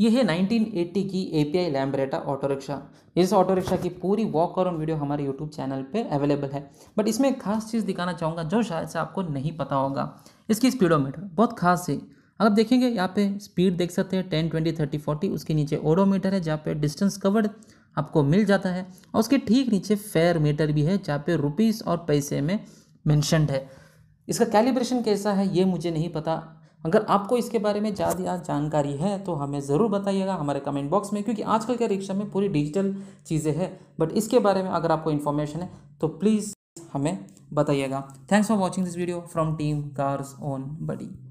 ये है 1980 की A P I Lambretta auto rickshaw इस ऑटो रिक्शा की पूरी वॉक और वीडियो हमारे यूट्यूब चैनल पे अवेलेबल है बट इसमें एक खास चीज़ दिखाना चाहूँगा जो शायद से आपको नहीं पता होगा इसकी स्पीडोमीटर बहुत खास है अगर देखेंगे यहाँ पे स्पीड देख सकते हैं टेन ट्वेंटी थर्टी फोर्टी उसके नीचे ओडोमीटर है जहाँ पे डिस्टेंस कवर्ड आपको मिल जाता है और उसके ठीक नीचे फेयर मीटर भी है जहाँ पे रुपीज़ और पैसे में मैंशनड है इसका कैलिब्रेशन कैसा है ये मुझे नहीं पता अगर आपको इसके बारे में ज़्यादा जानकारी है तो हमें ज़रूर बताइएगा हमारे कमेंट बॉक्स में क्योंकि आजकल के रिक्शा में पूरी डिजिटल चीज़ें हैं बट इसके बारे में अगर आपको इन्फॉर्मेशन है तो प्लीज़ हमें बताइएगा thanks for watching this video from team cars on buddy